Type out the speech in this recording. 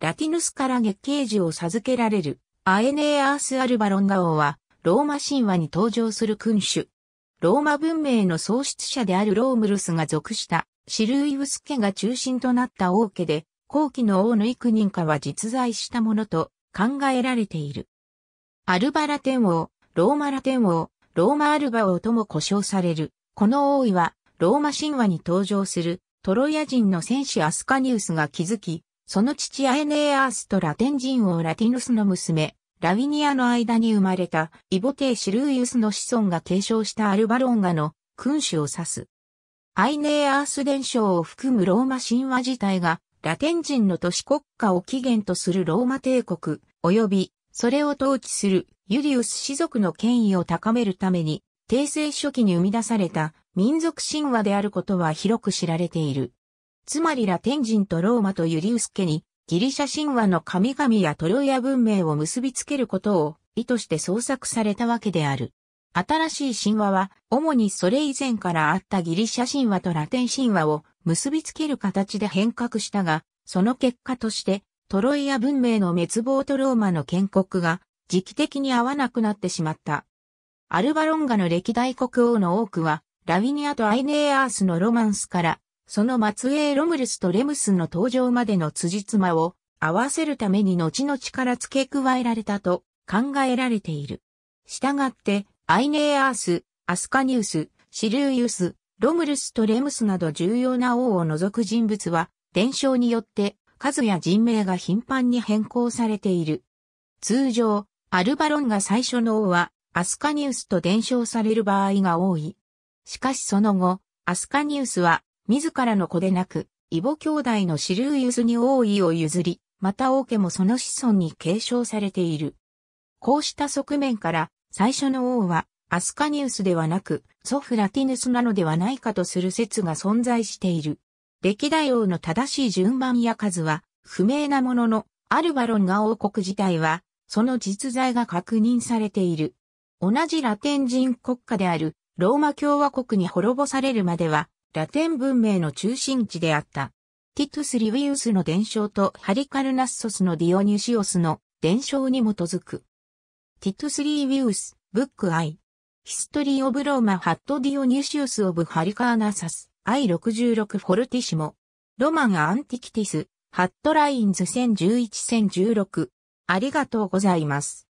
ラティヌスから月桂樹を授けられる、アエネアース・アルバロンガ王は、ローマ神話に登場する君主。ローマ文明の創出者であるロームルスが属したシルイウス家が中心となった王家で、後期の王の幾人かは実在したものと考えられている。アルバラ天王、ローマラ天王、ローマアルバ王とも呼称される。この王位は、ローマ神話に登場するトロヤ人の戦士アスカニウスが築き、その父アエネーアースとラテン人王ラティヌスの娘、ラビニアの間に生まれたイボテーシルイウスの子孫が継承したアルバロンガの君主を指す。アイネーアース伝承を含むローマ神話自体がラテン人の都市国家を起源とするローマ帝国及びそれを統治するユリウス氏族の権威を高めるために帝政初期に生み出された民族神話であることは広く知られている。つまりラテン人とローマとユリウス家に、ギリシャ神話の神々やトロイア文明を結びつけることを意図して創作されたわけである。新しい神話は、主にそれ以前からあったギリシャ神話とラテン神話を結びつける形で変革したが、その結果として、トロイア文明の滅亡とローマの建国が時期的に合わなくなってしまった。アルバロンガの歴代国王の多くは、ラビニアとアイネーアースのロマンスからその末裔ロムルスとレムスの登場までの辻褄を合わせるために後々から付け加えられたと考えられている。したがって、アイネーアース、アスカニウス、シルーユス、ロムルスとレムスなど重要な王を除く人物は、伝承によって数や人名が頻繁に変更されている。通常、アルバロンが最初の王は、アスカニウスと伝承される場合が多い。しかしその後、アスカニウスは自らの子でなく、異母兄弟のシルーユスに王位を譲り、また王家もその子孫に継承されている。こうした側面から、最初の王は、アスカニウスではなく、ソフラティヌスなのではないかとする説が存在している。歴代王の正しい順番や数は、不明なものの、アルバロンが王国自体は、その実在が確認されている。同じラテン人国家である、ローマ共和国に滅ぼされるまでは、ラテン文明の中心地であった。ティトゥス・リウィウスの伝承とハリカルナッソスのディオニュシオスの伝承に基づく。ティトゥス・リウィウス、ブックアイ。ヒストリー・オブ・ローマ・ハット・ディオニュシオス・オブ・ハリカーナサス、アイ6 6フォルティシモ。ロマン・アンティキティス、ハットラインズ1011-1016。ありがとうございます。